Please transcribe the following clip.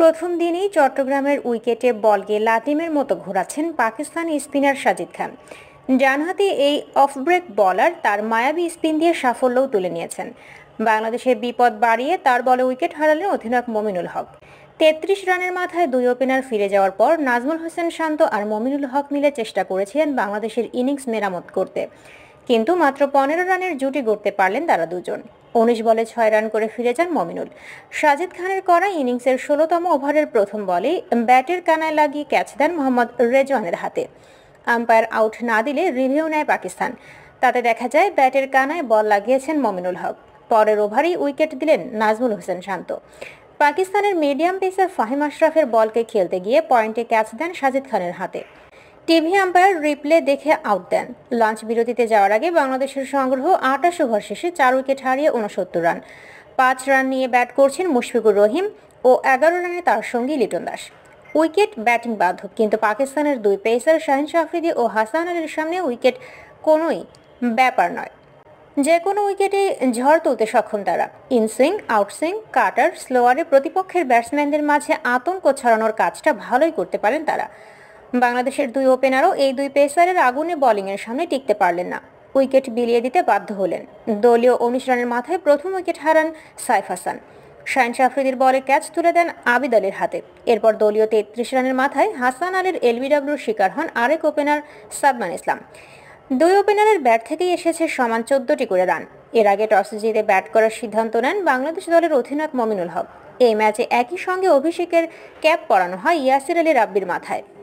প্রথম দিনই চট্টগ্রামের উইকেটে বলকে লাতিমের মতো ঘোরাচ্ছেন পাকিস্তানি স্পিনার সাজিদ খান ডানহাতি এই অফ ব্রেক বলার তার মায়াবী স্পিন দিয়ে সাফল্যও তুলে নিয়েছেন বাংলাদেশের বিপদ বাড়িয়ে তার বলে উইকেট হারালেন অধিনায়ক মমিনুল হক তেত্রিশ রানের মাথায় দুই ওপেনার ফিরে যাওয়ার পর নাজমুল হোসেন শান্ত আর মমিনুল হক মিলে চেষ্টা করেছিলেন বাংলাদেশের ইনিংস মেরামত করতে কিন্তু মাত্র পনেরো রানের জুটি গড়তে পারলেন তারা দুজন উনিশ বলে ছয় রান করে ফিরে যান মমিনুল সাজিদ খানের করা ইনিংসের ষোলোতম ওভারের প্রথম বলে ব্যাটের কানায় লাগিয়ে ক্যাচ দেন মোহাম্মদ রেজওয়ানের হাতে আম্পায়ার আউট না দিলে রিভিউ নেয় পাকিস্তান তাতে দেখা যায় ব্যাটের কানায় বল লাগিয়েছেন মমিনুল হক পরের ওভারেই উইকেট দিলেন নাজমুল হোসেন শান্ত পাকিস্তানের মিডিয়াম পেসার ফাহিম আশরাফের বলকে খেলতে গিয়ে পয়েন্টে ক্যাচ দেন সাজিদ খানের হাতে টিভি আম্পায়ার রিপ্লে দেখে আউট দেন লঞ্চ বিরতিতে যাওয়ার আগে বাংলাদেশের সংগ্রহ আটাশ ওভার শেষে চার উইকেট হারিয়ে উনসত্তর রান পাঁচ রান নিয়ে ব্যাট করছেন মুশফিকুর রহিম ও এগারো রানে তার সঙ্গী লিটন দাস উইকেট ব্যাটিং বাধ্য কিন্তু পাকিস্তানের দুই পেসার শাহিন আফ্রিদি ও হাসান আলীর সামনে উইকেট কোনোই ব্যাপার নয় যে কোনো উইকেটে ঝড় তুলতে সক্ষম তারা ইনসুইং আউটসুইং কাটার স্লোয়ারে প্রতিপক্ষের ব্যাটসম্যানদের মাঝে আতঙ্ক ছড়ানোর কাজটা ভালোই করতে পারেন তারা বাংলাদেশের দুই ওপেনারও এই দুই পেসারের আগুনে বোলিংয়ের সামনে টিকতে পারলেন না উইকেট বিলিয়ে দিতে বাধ্য হলেন দলীয় উনিশ রানের মাথায় প্রথম উইকেট হারান সাইফ হাসান শাহিন শাফ্রিদির বলে ক্যাচ তুলে দেন আবিদ আলীর হাতে এরপর দলীয় তেত্রিশ রানের মাথায় হাসান আলীর এলবিডব্লুর শিকার হন আরেক ওপেনার সাবমান ইসলাম দুই ওপেনারের ব্যাট থেকেই এসেছে সমান চোদ্দটি করে রান এর আগে টসে জিতে ব্যাট করার সিদ্ধান্ত নেন বাংলাদেশ দলের অধিনায়ক মমিনুল হক এই ম্যাচে একই সঙ্গে অভিষেকের ক্যাপ পরানো হয় ইয়াসির আলী রাব্বির মাথায়